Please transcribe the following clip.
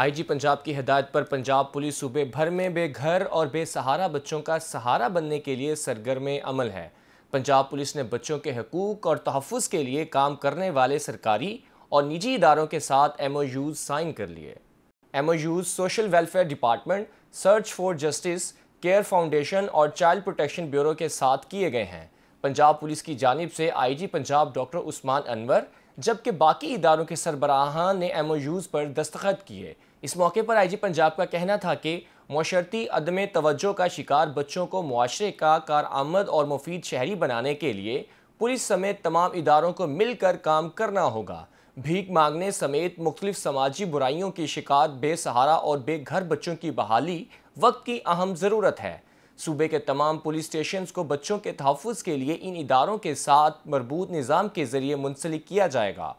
IG Punjab की हिदायत पर पंजाब पुलिस सूबे भर में बेघर और बेसहारा बच्चों का सहारा बनने के लिए सरगर्म अमल है पंजाब पुलिस ने बच्चों के हकूक़ और तहफ़ के लिए काम करने वाले सरकारी और निजी इदारों के साथ एम साइन कर लिए एम social welfare department search for justice care foundation और चाइल्ड प्रोटेक्शन ब्यूरो के साथ किए गए हैं पंजाब पुलिस की जानब से जी पंजाब डॉक्टर उस्मान अनवर जबकि बाकी इदारों के सरबराहान ने एम पर दस्तखत किए इस मौके पर आई जी पंजाब का कहना था कि माशरती अदम तवज्जो का शिकार बच्चों को माशरे का आमद और मुफीद शहरी बनाने के लिए पुलिस समेत तमाम इदारों को मिलकर काम करना होगा भीख मांगने समेत मुख्तलिफ समाजी बुराइयों की शिकार बेसहारा और बेघर बच्चों की बहाली वक्त की अहम ज़रूरत है सूबे के तमाम पुलिस स्टेशन को बच्चों के तहफ़ के लिए इन इदारों के साथ मरबूत निज़ाम के ज़रिए मुंसलिक किया जाएगा